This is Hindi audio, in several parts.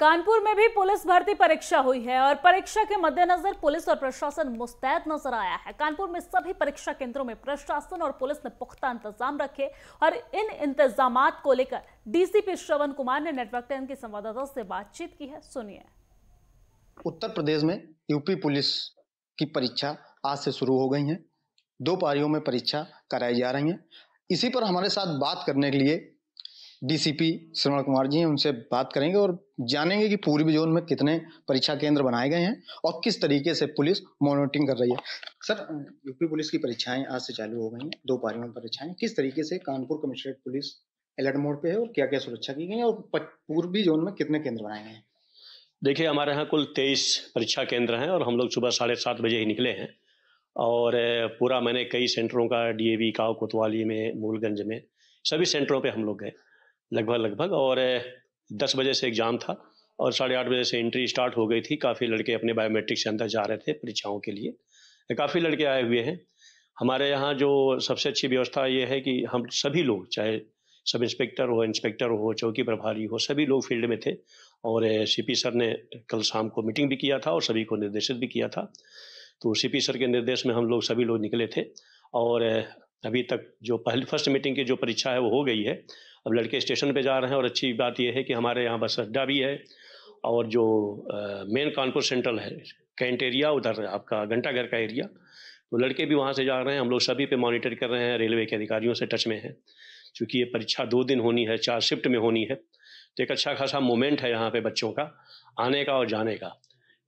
कानपुर में भी पुलिस भर्ती परीक्षा हुई है और परीक्षा के मद्देनजर पुलिस और प्रशासन मुस्तैद नजर आया है कानपुर में सभी परीक्षा केंद्रों में प्रशासन और पुलिस ने पुख्ता इंतजाम रखे और इन इंतजाम को लेकर डीसीपी श्रवण कुमार ने नेटवर्क टेन की संवाददाता से बातचीत की है सुनिए उत्तर प्रदेश में यूपी पुलिस की परीक्षा आज से शुरू हो गई है दो पारियों में परीक्षा कराई जा रही है इसी पर हमारे साथ बात करने के लिए डीसीपी श्रवण कुमार जी हैं उनसे बात करेंगे और जानेंगे कि पूर्वी जोन में कितने परीक्षा केंद्र बनाए गए हैं और किस तरीके से पुलिस मॉनिटरिंग कर रही है सर यूपी पुलिस की परीक्षाएं आज से चालू हो गई हैं दो पारियों में परीक्षाएं किस तरीके से Kanpur commissionerate police alert mode पे है और क्या क्या सुरक्षा की गई है और पूर्वी जोन में कितने केंद्र बनाए गए हैं देखिए हमारे यहाँ कुल तेईस परीक्षा केंद्र हैं और हम लोग सुबह साढ़े सात बजे ही निकले हैं और पूरा मैंने कई सेंटरों का डीएवी का कोतवाली में मूलगंज में सभी सेंटरों पे हम लोग गए लगभग लगभग और दस बजे से एग्ज़ाम था और साढ़े आठ बजे से एंट्री स्टार्ट हो गई थी काफ़ी लड़के अपने बायोमेट्रिक्स के अंदर जा रहे थे परीक्षाओं के लिए काफ़ी लड़के आए हुए हैं हमारे यहाँ जो सबसे अच्छी व्यवस्था ये है कि हम सभी लोग चाहे सब इंस्पेक्टर हो इंस्पेक्टर हो चौकी प्रभारी हो सभी लोग फील्ड में थे और सीपी सर ने कल शाम को मीटिंग भी किया था और सभी को निर्देशित भी किया था तो सीपी सर के निर्देश में हम लोग सभी लोग निकले थे और अभी तक जो पहली फर्स्ट मीटिंग की जो परीक्षा है वो हो गई है अब लड़के स्टेशन पे जा रहे हैं और अच्छी बात यह है कि हमारे यहाँ बस अड्डा भी है और जो मेन कानपुर सेंट्रल है कैंट एरिया उधर आपका घंटा घर का एरिया तो लड़के भी वहाँ से जा रहे हैं हम लोग सभी पे मॉनिटर कर रहे हैं रेलवे के अधिकारियों से टच में हैं चूँकि ये परीक्षा दो दिन होनी है चार शिफ्ट में होनी है तो एक अच्छा खासा मोमेंट है यहाँ पे बच्चों का आने का और जाने का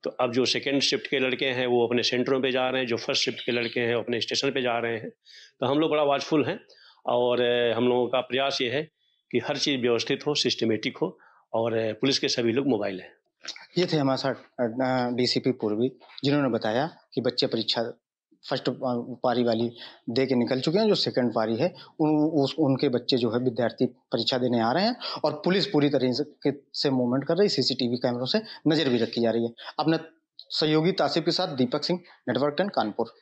तो अब जो सेकेंड शिफ्ट के लड़के हैं वो अपने सेंटरों पे जा रहे हैं जो फर्स्ट शिफ्ट के लड़के हैं अपने स्टेशन पे जा रहे हैं तो हम लोग बड़ा वाचफुल हैं और हम लोगों का प्रयास ये है कि हर चीज़ व्यवस्थित हो सिस्टमेटिक हो और पुलिस के सभी लोग मोबाइल हैं ये थे हमारे साथ डीसीपी पूर्वी जिन्होंने बताया कि बच्चे परीक्षा फर्स्ट पारी वाली दे के निकल चुके हैं जो सेकंड पारी है उन उस उनके बच्चे जो है विद्यार्थी परीक्षा देने आ रहे हैं और पुलिस पूरी तरह से, से मूवमेंट कर रही सीसीटीवी कैमरों से नज़र भी रखी जा रही है अपने सहयोगी तासिब के साथ दीपक सिंह नेटवर्क एंड कानपुर